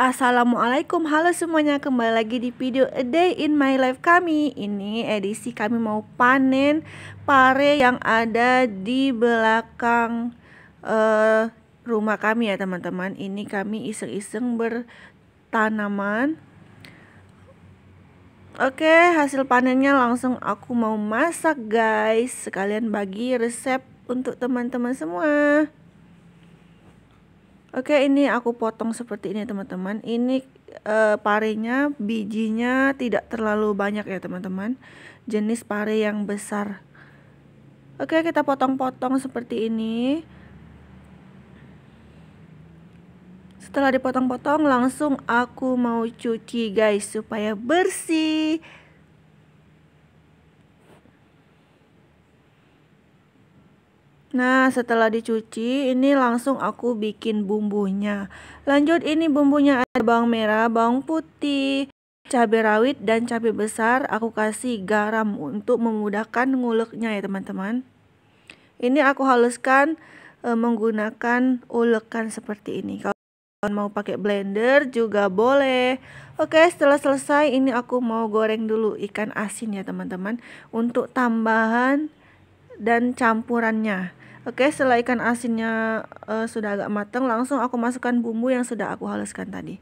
Assalamualaikum, halo semuanya kembali lagi di video A Day in My Life kami Ini edisi kami mau panen pare yang ada di belakang uh, rumah kami ya teman-teman Ini kami iseng-iseng bertanaman Oke, hasil panennya langsung aku mau masak guys Sekalian bagi resep untuk teman-teman semua Oke, ini aku potong seperti ini teman-teman. Ini e, parinya, bijinya tidak terlalu banyak ya teman-teman. Jenis pare yang besar. Oke, kita potong-potong seperti ini. Setelah dipotong-potong, langsung aku mau cuci guys supaya bersih. Nah, setelah dicuci, ini langsung aku bikin bumbunya. Lanjut ini bumbunya ada bawang merah, bawang putih, cabai rawit dan cabai besar. Aku kasih garam untuk memudahkan nguleknya ya, teman-teman. Ini aku haluskan e, menggunakan ulekan seperti ini. Kalau mau pakai blender juga boleh. Oke, setelah selesai ini aku mau goreng dulu ikan asin ya, teman-teman, untuk tambahan dan campurannya. Oke, setelah ikan asinnya uh, sudah agak matang, langsung aku masukkan bumbu yang sudah aku haluskan tadi.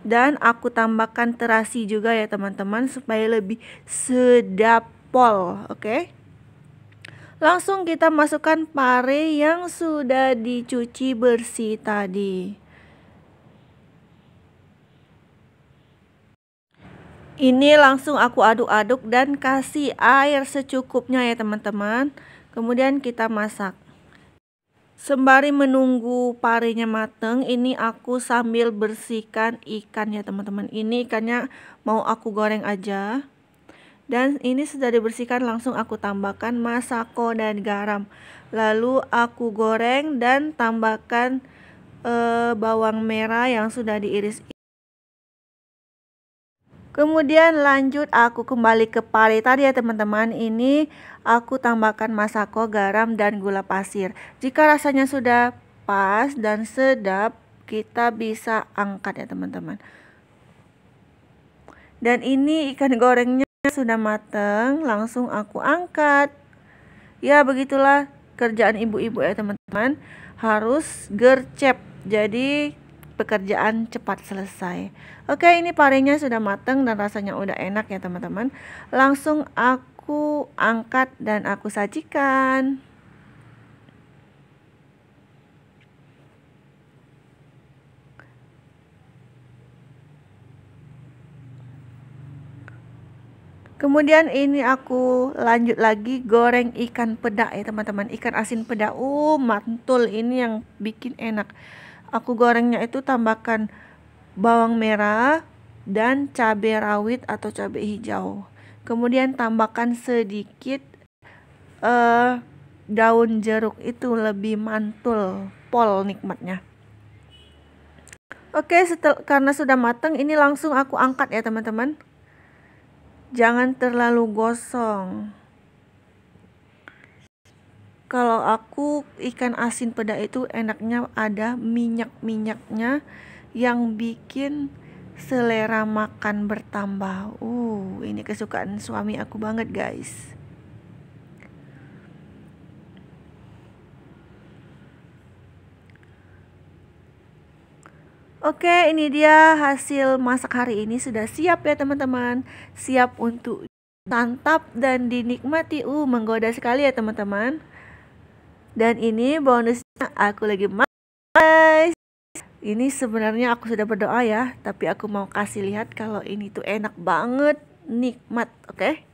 Dan aku tambahkan terasi juga ya teman-teman supaya lebih sedap pol, oke? Langsung kita masukkan pare yang sudah dicuci bersih tadi. Ini langsung aku aduk-aduk dan kasih air secukupnya ya teman-teman. Kemudian kita masak. Sembari menunggu parinya mateng, ini aku sambil bersihkan ikan ya teman-teman. Ini ikannya mau aku goreng aja. Dan ini sudah dibersihkan langsung aku tambahkan masako dan garam. Lalu aku goreng dan tambahkan e, bawang merah yang sudah diiris. Kemudian lanjut aku kembali ke pare tadi ya teman-teman. Ini aku tambahkan masako, garam dan gula pasir. Jika rasanya sudah pas dan sedap, kita bisa angkat ya teman-teman. Dan ini ikan gorengnya sudah matang langsung aku angkat. Ya begitulah kerjaan ibu-ibu ya teman-teman. Harus gercep. Jadi pekerjaan cepat selesai. Oke, ini parenya sudah matang dan rasanya udah enak ya, teman-teman. Langsung aku angkat dan aku sajikan. Kemudian ini aku lanjut lagi goreng ikan peda ya teman-teman Ikan asin peda, uh mantul ini yang bikin enak aku gorengnya itu tambahkan bawang merah dan cabai rawit atau cabai hijau. Kemudian tambahkan sedikit uh, daun jeruk itu lebih mantul, pol nikmatnya. Oke, setel, karena sudah matang ini langsung aku angkat ya teman-teman. Jangan terlalu gosong kalau aku ikan asin peda itu enaknya ada minyak-minyaknya yang bikin selera makan bertambah. Uh, ini kesukaan suami aku banget, guys. Oke, ini dia hasil masak hari ini sudah siap ya teman-teman. Siap untuk santap dan dinikmati. Uh, menggoda sekali ya teman-teman. Dan ini bonusnya aku lagi guys. Ini sebenarnya aku sudah berdoa ya, tapi aku mau kasih lihat kalau ini tuh enak banget, nikmat, oke? Okay?